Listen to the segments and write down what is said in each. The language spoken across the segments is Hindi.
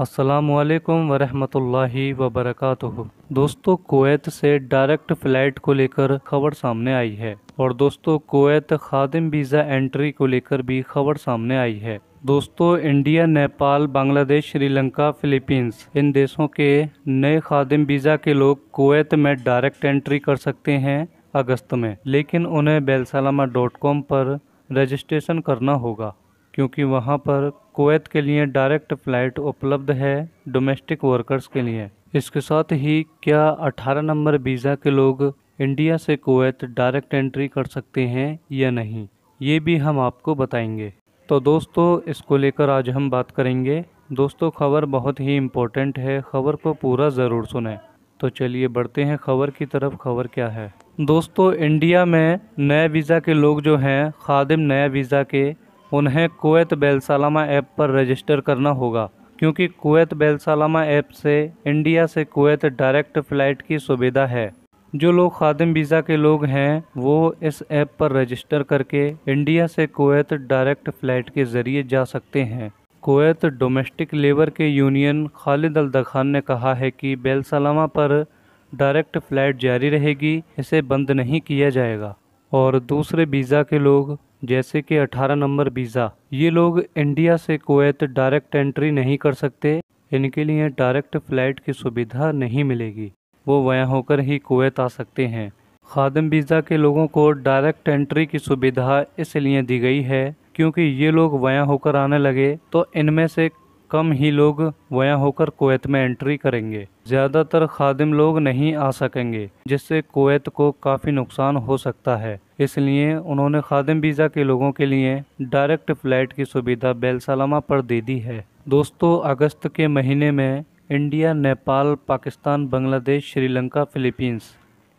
असलकम वरहमतुल्लाहि वबरक दोस्तों कोवैत से डायरेक्ट फ़्लाइट को लेकर खबर सामने आई है और दोस्तों कोवैत खादिम वीज़ा एंट्री को लेकर भी खबर सामने आई है दोस्तों इंडिया नेपाल बांग्लादेश श्रीलंका फिलीपींस इन देशों के नए खादिम वीज़ा के लोग कोवैत में डायरेक्ट एंट्री कर सकते हैं अगस्त में लेकिन उन्हें बेलसलामा डॉट कॉम पर रजिस्ट्रेशन करना होगा क्योंकि वहाँ पर कुवैत के लिए डायरेक्ट फ़्लाइट उपलब्ध है डोमेस्टिक वर्कर्स के लिए इसके साथ ही क्या 18 नंबर वीज़ा के लोग इंडिया से कुवैत डायरेक्ट एंट्री कर सकते हैं या नहीं ये भी हम आपको बताएंगे तो दोस्तों इसको लेकर आज हम बात करेंगे दोस्तों खबर बहुत ही इम्पोर्टेंट है खबर को पूरा ज़रूर सुने तो चलिए बढ़ते हैं खबर की तरफ खबर क्या है दोस्तों इंडिया में नए वीज़ा के लोग जो हैं खादिम नए वीज़ा के उन्हें कुवैत बैलसालामा ऐप पर रजिस्टर करना होगा क्योंकि कुवैत बैलसालामा ऐप से इंडिया से कुवैत डायरेक्ट फ़्लाइट की सुविधा है जो लोग खादिम वीज़ा के लोग हैं वो इस ऐप पर रजिस्टर करके इंडिया से कुवैत डायरेक्ट फ़्लाइट के ज़रिए जा सकते हैं कुवैत डोमेस्टिक लेबर के यूनियन खालिद अल दखान ने कहा है कि बैलसलामा पर डायरेक्ट फ़्लाइट जारी रहेगी इसे बंद नहीं किया जाएगा और दूसरे वीज़ा के लोग जैसे कि 18 नंबर वीज़ा ये लोग इंडिया से कोवैत डायरेक्ट एंट्री नहीं कर सकते इनके लिए डायरेक्ट फ़्लाइट की सुविधा नहीं मिलेगी वो वहाँ होकर ही कोवैत आ सकते हैं खादम वीज़ा के लोगों को डायरेक्ट एंट्री की सुविधा इसलिए दी गई है क्योंकि ये लोग वहाँ होकर आने लगे तो इनमें से कम ही लोग वया होकर कोवैत में एंट्री करेंगे ज़्यादातर खादिम लोग नहीं आ सकेंगे जिससे कोवैत को काफ़ी नुकसान हो सकता है इसलिए उन्होंने खादिम वीज़ा के लोगों के लिए डायरेक्ट फ़्लाइट की सुविधा बेलसलामा पर दे दी है दोस्तों अगस्त के महीने में इंडिया नेपाल पाकिस्तान बांग्लादेश श्रीलंका फ़िलीपींस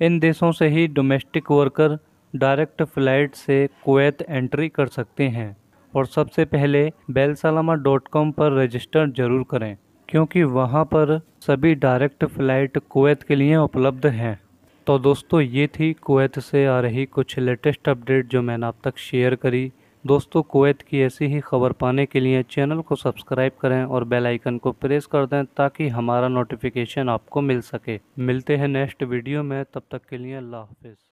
इन देशों से ही डोमेस्टिक वर्कर डायरेक्ट फ़्लाइट से कोवैत एंट्री कर सकते हैं और सबसे पहले बेलसलामा डॉट कॉम पर रजिस्टर ज़रूर करें क्योंकि वहाँ पर सभी डायरेक्ट फ़्लाइट कुवैत के लिए उपलब्ध हैं तो दोस्तों ये थी कुवैत से आ रही कुछ लेटेस्ट अपडेट जो मैंने आप तक शेयर करी दोस्तों कुवैत की ऐसी ही खबर पाने के लिए चैनल को सब्सक्राइब करें और बेल आइकन को प्रेस कर दें ताकि हमारा नोटिफिकेशन आपको मिल सके मिलते हैं नेक्स्ट वीडियो में तब तक के लिए अल्लाह हाफिज़